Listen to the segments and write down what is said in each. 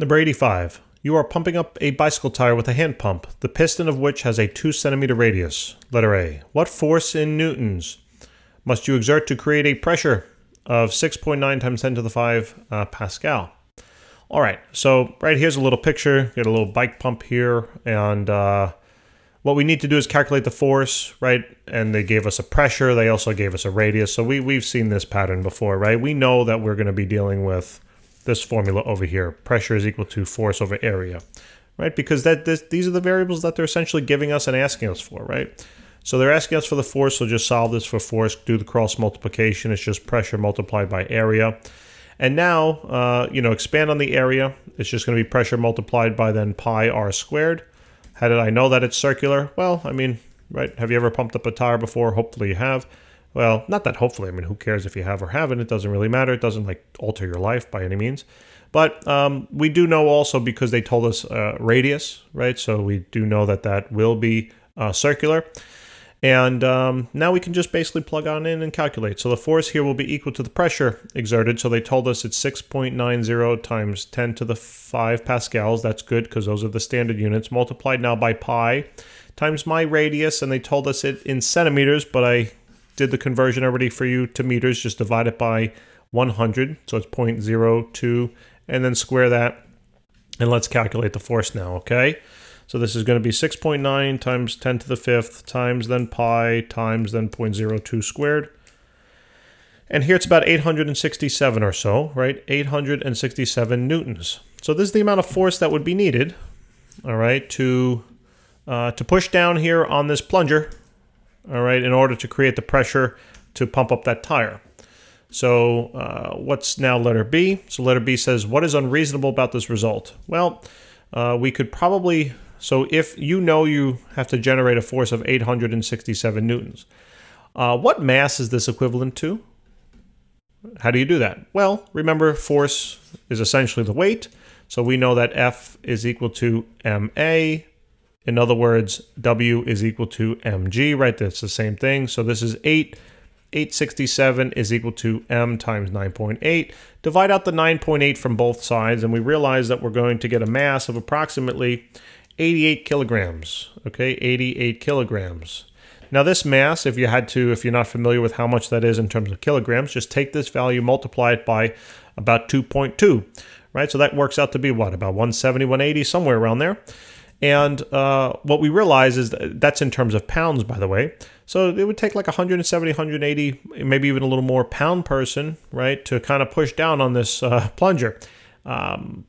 Number eighty-five. You are pumping up a bicycle tire with a hand pump, the piston of which has a 2 centimeter radius. Letter A. What force in newtons must you exert to create a pressure of 6.9 times 10 to the 5 uh, Pascal? All right, so right here's a little picture. Get a little bike pump here, and uh, what we need to do is calculate the force, right? And they gave us a pressure. They also gave us a radius. So we, we've seen this pattern before, right? We know that we're going to be dealing with this formula over here, pressure is equal to force over area, right? Because that this, these are the variables that they're essentially giving us and asking us for, right? So they're asking us for the force, so just solve this for force, do the cross multiplication, it's just pressure multiplied by area. And now, uh, you know, expand on the area, it's just gonna be pressure multiplied by then pi r squared. How did I know that it's circular? Well, I mean, right, have you ever pumped up a tire before? Hopefully you have. Well, not that hopefully. I mean, who cares if you have or haven't? It doesn't really matter. It doesn't like alter your life by any means. But um, we do know also because they told us uh, radius, right? So we do know that that will be uh, circular. And um, now we can just basically plug on in and calculate. So the force here will be equal to the pressure exerted. So they told us it's 6.90 times 10 to the 5 pascals. That's good because those are the standard units. Multiplied now by pi times my radius. And they told us it in centimeters, but I did the conversion already for you to meters. Just divide it by 100, so it's 0.02, and then square that. And let's calculate the force now, okay? So this is going to be 6.9 times 10 to the 5th times then pi times then 0.02 squared. And here it's about 867 or so, right? 867 newtons. So this is the amount of force that would be needed, all right, to, uh, to push down here on this plunger, all right, in order to create the pressure to pump up that tire. So uh, what's now letter B? So letter B says, what is unreasonable about this result? Well, uh, we could probably, so if you know you have to generate a force of 867 newtons, uh, what mass is this equivalent to? How do you do that? Well, remember force is essentially the weight. So we know that F is equal to MA in other words, W is equal to mg, right? That's the same thing. So this is 8. 867 is equal to m times 9.8. Divide out the 9.8 from both sides, and we realize that we're going to get a mass of approximately 88 kilograms. Okay, 88 kilograms. Now this mass, if you had to, if you're not familiar with how much that is in terms of kilograms, just take this value, multiply it by about 2.2, right? So that works out to be what, about 170, 180, somewhere around there. And uh, what we realize is that that's in terms of pounds, by the way. So it would take like 170, 180, maybe even a little more pound person, right, to kind of push down on this uh, plunger. Um,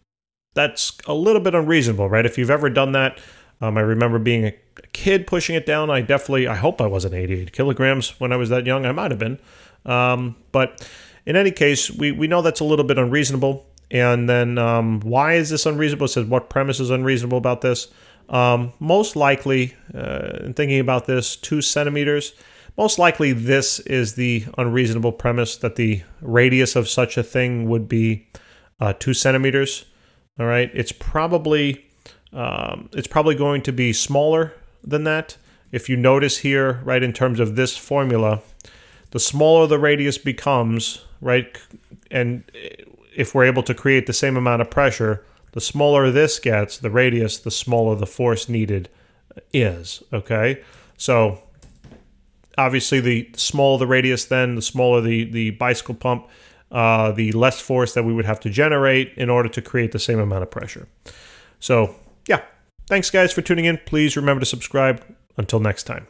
that's a little bit unreasonable, right? If you've ever done that, um, I remember being a kid pushing it down. I definitely, I hope I wasn't 88 kilograms when I was that young. I might have been. Um, but in any case, we, we know that's a little bit unreasonable. And then um, why is this unreasonable? It says what premise is unreasonable about this? Um, most likely, uh, thinking about this, two centimeters. Most likely, this is the unreasonable premise that the radius of such a thing would be uh, two centimeters. All right, it's probably um, it's probably going to be smaller than that. If you notice here, right, in terms of this formula, the smaller the radius becomes, right, and if we're able to create the same amount of pressure, the smaller this gets, the radius, the smaller the force needed is, okay? So obviously the smaller the radius then, the smaller the, the bicycle pump, uh, the less force that we would have to generate in order to create the same amount of pressure. So yeah, thanks guys for tuning in. Please remember to subscribe. Until next time.